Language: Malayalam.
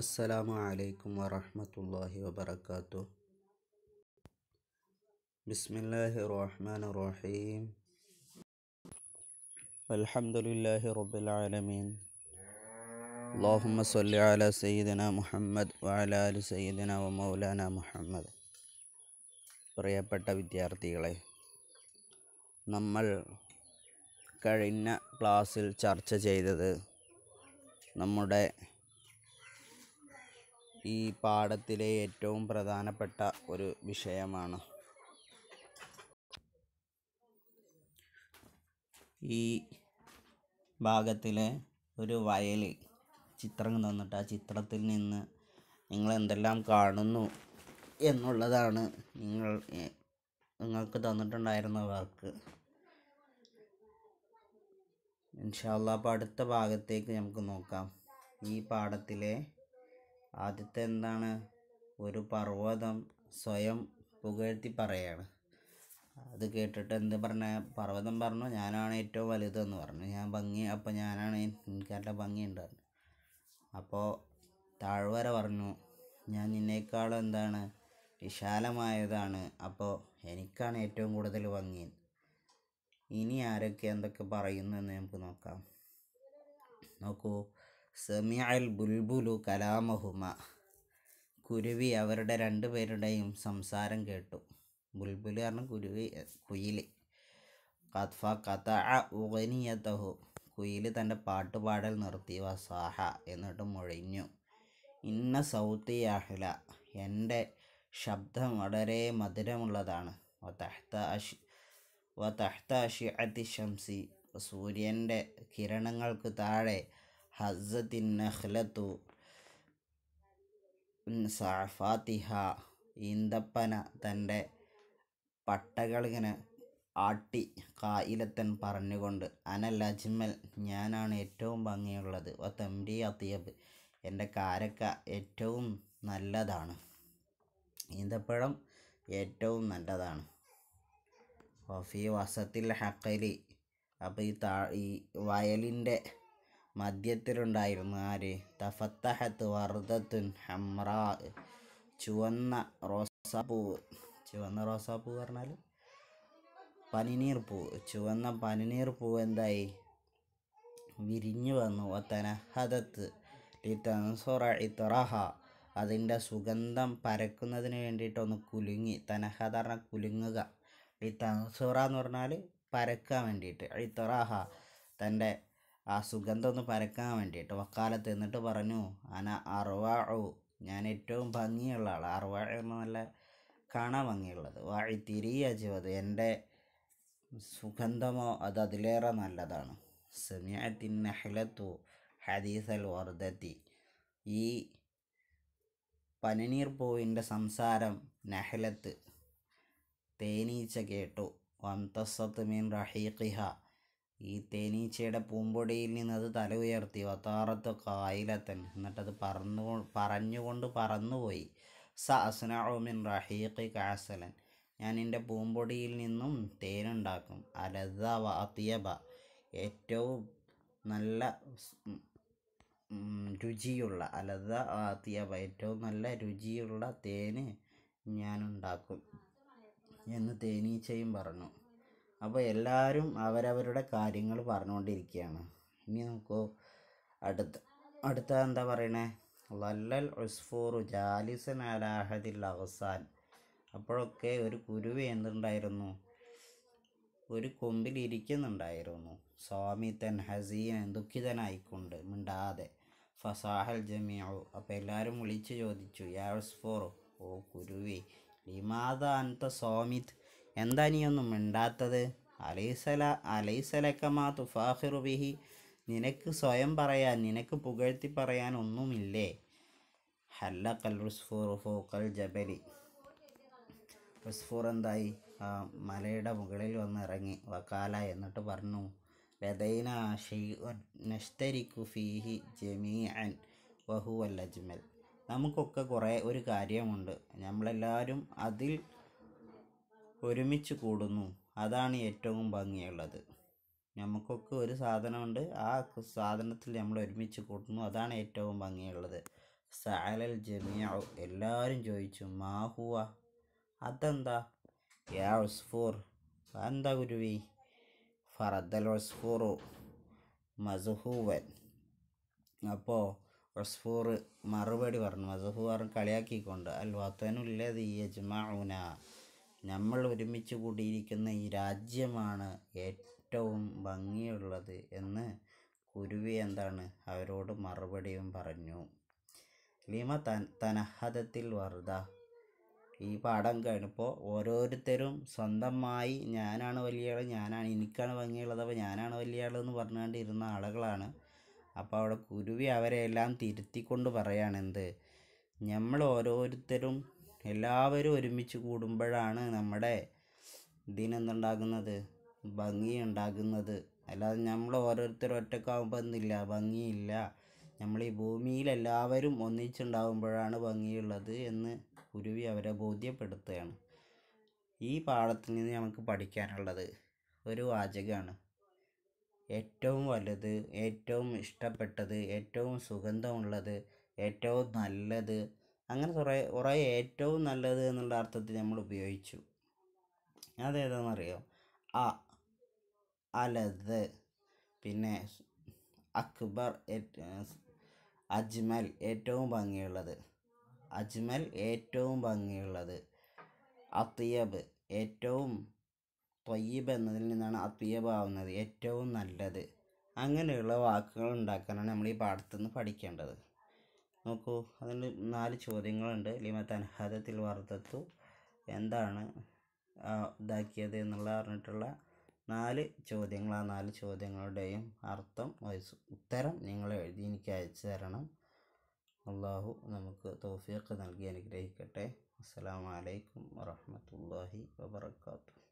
അസ്സലാമു അലൈക്കും വറഹമത്തല്ലാഹി വബർക്കാത്തു ബിസ്മില്ലാഹി റഹ്മാൻ റഹീം അൽഹംദുലില്ലാഹി റബ്ബിൽ ആലമീൻ അള്ളാഹുമ്മ സല്ലി സയ്യിദന മുഹമ്മദ് വഅലാ അലി സയ്യിദന വ മൗലാന മുഹമ്മദ് പ്രിയപ്പെട്ട വിദ്യാർത്ഥികളെ നമ്മൾ കഴിഞ്ഞ ക്ലാസ്സിൽ ചർച്ച ചെയ്തത് നമ്മുടെ ഈ പാഠത്തിലെ ഏറ്റവും പ്രധാനപ്പെട്ട ഒരു വിഷയമാണ് ഈ ഭാഗത്തിലെ ഒരു വയൽ ചിത്രം തന്നിട്ട് ആ ചിത്രത്തിൽ നിന്ന് നിങ്ങൾ എന്തെല്ലാം കാണുന്നു എന്നുള്ളതാണ് നിങ്ങൾ നിങ്ങൾക്ക് തന്നിട്ടുണ്ടായിരുന്ന വർക്ക് ഇൻഷാല്ല അപ്പോൾ അടുത്ത ഭാഗത്തേക്ക് നമുക്ക് നോക്കാം ഈ പാഠത്തിലെ ആദ്യത്തെ എന്താണ് ഒരു പർവ്വതം സ്വയം പുകഴ്ത്തി പറയാണ് അത് കേട്ടിട്ട് എന്ത് പറഞ്ഞ പർവ്വതം പറഞ്ഞു ഞാനാണ് ഏറ്റവും വലുതെന്ന് പറഞ്ഞു ഞാൻ ഭംഗി അപ്പോൾ ഞാനാണ് എനിക്കല്ല ഭംഗിയുണ്ട് പറഞ്ഞു അപ്പോൾ താഴ്വര പറഞ്ഞു ഞാൻ നിന്നേക്കാളും എന്താണ് വിശാലമായതാണ് അപ്പോൾ എനിക്കാണ് ഏറ്റവും കൂടുതൽ ഭംഗി ഇനി ആരൊക്കെ എന്തൊക്കെ പറയുന്നു എന്ന് നമുക്ക് നോക്കാം നോക്കൂ സെമിയൽ ബുൽബുലു കലാമഹുമ കുരുവി അവരുടെ രണ്ടുപേരുടെയും സംസാരം കേട്ടു ബുൽബുലു കാരണം കുരുവി കുയിലി കത്ഫ കഥ ഉഗനിയതഹു കുയിൽ തൻ്റെ പാട്ടുപാടൽ നിർത്തി വസാഹ എന്നിട്ട് മുഴിഞ്ഞു ഇന്ന സൗത്തി അഹ്ല എൻ്റെ ശബ്ദം വളരെ മധുരമുള്ളതാണ് അഷി വ തഹ്ത അഷി അതിശംസി സൂര്യൻ്റെ കിരണങ്ങൾക്ക് താഴെ ഹസത്തിൻ നഹ്ലത്തു സാഫാത്തിഹ ഈന്തപ്പന തൻ്റെ പട്ടകളിങ്ങനെ ആട്ടി കായിലത്തൻ പറഞ്ഞുകൊണ്ട് അനൽ അജ്മൽ ഞാനാണ് ഏറ്റവും ഭംഗിയുള്ളത് വ തമ്പി അത്തിയബ് എൻ്റെ കാരക്ക ഏറ്റവും നല്ലതാണ് ഈന്തപ്പഴം ഏറ്റവും നല്ലതാണ് വഫി വസത്തിൽ ഹക്കലി അപ്പോൾ ഈ താ ഈ വയലിൻ്റെ മധ്യത്തിലുണ്ടായിരുന്നു ആര് തഫത്തഹത്ത് വർദ്ധത്തുൻ ഹംറാ ചുവന്ന റോസാപ്പൂവ് ചുവന്ന റോസാപ്പൂവ് പറഞ്ഞാൽ പനിനീർ പൂവ് ചുവന്ന പനിനീർ പൂവ് എന്തായി വിരിഞ്ഞു വന്നു തനഹദത്ത് ലിതൻസുറ ഇത്തറഹ അതിൻ്റെ സുഗന്ധം പരക്കുന്നതിന് വേണ്ടിയിട്ടൊന്ന് കുലുങ്ങി തനഹ പറഞ്ഞാൽ കുലുങ്ങുക ലിതൻസുറ എന്ന് പറഞ്ഞാൽ പരക്കാൻ വേണ്ടിയിട്ട് ഇത്തറഹ തൻ്റെ ആ സുഗന്ധം ഒന്ന് പരക്കാൻ വേണ്ടിയിട്ട് വക്കാലത്ത് എന്നിട്ട് പറഞ്ഞു അന അറുവാഴു ഞാൻ ഏറ്റവും ഭംഗിയുള്ള ആൾ അറുവാഴ എന്ന് നല്ല കാണാൻ ഭംഗിയുള്ളത് വാഴി തിരിയ ജീവത് എൻ്റെ സുഗന്ധമോ അത് അതിലേറെ നല്ലതാണ് സമയത്തിൻ നഹ്ലത്തു ഹദീസൽ വർദ്ധത്തി ഈ പനനീർ പൂവിൻ്റെ സംസാരം നഹലത്ത് തേനീച്ച കേട്ടു വംതസത്ത് മീൻ റഹീഖിഹ ഈ തേനീച്ചയുടെ പൂമ്പൊടിയിൽ നിന്ന് അത് തല ഉയർത്തി വത്താറത്ത് കായിലത്തൻ എന്നിട്ടത് പറന്നു പറഞ്ഞുകൊണ്ട് പറന്നുപോയി സ അസ്നഅമിൻ റഹീഖ് കാസലൻ ഞാൻ എൻ്റെ പൂമ്പൊടിയിൽ നിന്നും തേനുണ്ടാക്കും അലദ വാത്തിയബ ഏറ്റവും നല്ല രുചിയുള്ള അലദ വാത്തിയബ ഏറ്റവും നല്ല രുചിയുള്ള തേന് ഞാനുണ്ടാക്കും എന്ന് തേനീച്ചയും പറഞ്ഞു അപ്പോൾ എല്ലാവരും അവരവരുടെ കാര്യങ്ങൾ പറഞ്ഞുകൊണ്ടിരിക്കുകയാണ് ഇനി നോക്കൂ അടുത്ത അടുത്ത എന്താ പറയണേ ലല്ലൽ ഉസ്ഫൂറു ജാലിസൻ അലാഹദിൽ അവസാൻ അപ്പോഴൊക്കെ ഒരു കുരുവി എന്തുണ്ടായിരുന്നു ഒരു കൊമ്പിൽ ഇരിക്കുന്നുണ്ടായിരുന്നു തൻ ഹസീൻ ദുഃഖിതനായിക്കൊണ്ട് മിണ്ടാതെ ഫസാഹൽ ജമിയോ അപ്പോൾ എല്ലാവരും വിളിച്ചു ചോദിച്ചു യാ ഉസ്ഫോറു ഓ കുരുവി ലിമാദ അൻത സ്വാമി എന്താ നീയൊന്നും മിണ്ടാത്തത് അലൈസല അലൈസലക്കമാ തുഫാഹിറു ബിഹി നിനക്ക് സ്വയം പറയാൻ നിനക്ക് പുകഴ്ത്തി പറയാൻ ഒന്നുമില്ലേ ഹല്ല കൽ റുസ്ഫുറുഫൂക്കൽ ജബലി റുസ്ഫൂർ എന്തായി മലയുടെ മുകളിൽ വന്ന് ഇറങ്ങി വക്കാല എന്നിട്ട് പറഞ്ഞു ലതൈന ഷെയ്ൻ നഷ്തരിക്കു ഫീഹി ജമീ അൻ വഹു അൽ അജ്മൽ നമുക്കൊക്കെ കുറേ ഒരു കാര്യമുണ്ട് നമ്മളെല്ലാവരും അതിൽ ഒരുമിച്ച് കൂടുന്നു അതാണ് ഏറ്റവും ഭംഗിയുള്ളത് നമുക്കൊക്കെ ഒരു സാധനമുണ്ട് ആ സാധനത്തിൽ നമ്മൾ ഒരുമിച്ച് കൂട്ടുന്നു അതാണ് ഏറ്റവും ഭംഗിയുള്ളത് സഅലൽ ജമിയാവ് എല്ലാവരും ചോദിച്ചു മാഹുവ അതെന്താ യാ ഉസ്ഫൂർ എന്താ ഗുരുവി ഫറദൽ ഉസ്ഫൂറു മസുഹൂവൻ അപ്പോൾ ഉസ്ഫൂർ മറുപടി പറഞ്ഞു മസുഹൂർ കളിയാക്കിക്കൊണ്ട് അൽ വത്തനുല്ലതി യജ്മഉന നമ്മൾ ഒരുമിച്ച് കൂടിയിരിക്കുന്ന ഈ രാജ്യമാണ് ഏറ്റവും ഭംഗിയുള്ളത് എന്ന് കുരുവി എന്താണ് അവരോട് മറുപടിയും പറഞ്ഞു ലിമ തൻ തനഹദത്തിൽ വർദ്ധ ഈ പാഠം കഴിഞ്ഞപ്പോൾ ഓരോരുത്തരും സ്വന്തമായി ഞാനാണ് വലിയ ആൾ ഞാനാണ് എനിക്കാണ് ഭംഗിയുള്ളത് അപ്പോൾ ഞാനാണ് വലിയ ആൾ എന്ന് പറഞ്ഞുകൊണ്ട് ഇരുന്ന ആളുകളാണ് അപ്പോൾ അവിടെ കുരുവി അവരെ എല്ലാം തിരുത്തിക്കൊണ്ട് പറയുകയാണെന്ത് എന്ത് നമ്മൾ ഓരോരുത്തരും എല്ലാവരും ഒരുമിച്ച് കൂടുമ്പോഴാണ് നമ്മുടെ ഇതിനെന്തുണ്ടാകുന്നത് ഭംഗി ഉണ്ടാകുന്നത് അല്ലാതെ നമ്മൾ ഓരോരുത്തർ ഒറ്റക്കാകുമ്പോൾ ഒന്നുമില്ല ഭംഗിയില്ല നമ്മൾ ഈ ഭൂമിയിൽ എല്ലാവരും ഒന്നിച്ചുണ്ടാകുമ്പോഴാണ് ഭംഗിയുള്ളത് എന്ന് കുരുവി അവരെ ബോധ്യപ്പെടുത്തുകയാണ് ഈ പാഠത്തിൽ നിന്ന് നമുക്ക് പഠിക്കാനുള്ളത് ഒരു വാചകമാണ് ഏറ്റവും വലുത് ഏറ്റവും ഇഷ്ടപ്പെട്ടത് ഏറ്റവും സുഗന്ധമുള്ളത് ഏറ്റവും നല്ലത് അങ്ങനെ കുറേ കുറേ ഏറ്റവും നല്ലത് എന്നുള്ള അർത്ഥത്തിൽ നമ്മൾ ഉപയോഗിച്ചു അതേതാണെന്നറിയോ അ അലത് പിന്നെ അക്ബർ അജ്മൽ ഏറ്റവും ഭംഗിയുള്ളത് അജ്മൽ ഏറ്റവും ഭംഗിയുള്ളത് അത്തിയബ് ഏറ്റവും തൊയ്യബ് എന്നതിൽ നിന്നാണ് അത്തിയബ് ആവുന്നത് ഏറ്റവും നല്ലത് അങ്ങനെയുള്ള വാക്കുകൾ ഉണ്ടാക്കാനാണ് നമ്മൾ ഈ പാഠത്തു നിന്ന് പഠിക്കേണ്ടത് നോക്കൂ അതിൽ നാല് ചോദ്യങ്ങളുണ്ട് ലിമ തൻഹാദത്തിൽ വർദ്ധത്തു എന്താണ് ഇതാക്കിയത് എന്നുള്ള പറഞ്ഞിട്ടുള്ള നാല് ചോദ്യങ്ങൾ ആ നാല് ചോദ്യങ്ങളുടെയും അർത്ഥം ഉത്തരം നിങ്ങൾ എഴുതി എനിക്ക് അയച്ചു തരണം അള്ളാഹു നമുക്ക് തോഫിയൊക്കെ നൽകി അനുഗ്രഹിക്കട്ടെ അസ്സാം വലൈക്കും വാഹമത്തല്ലാഹി വാത്തു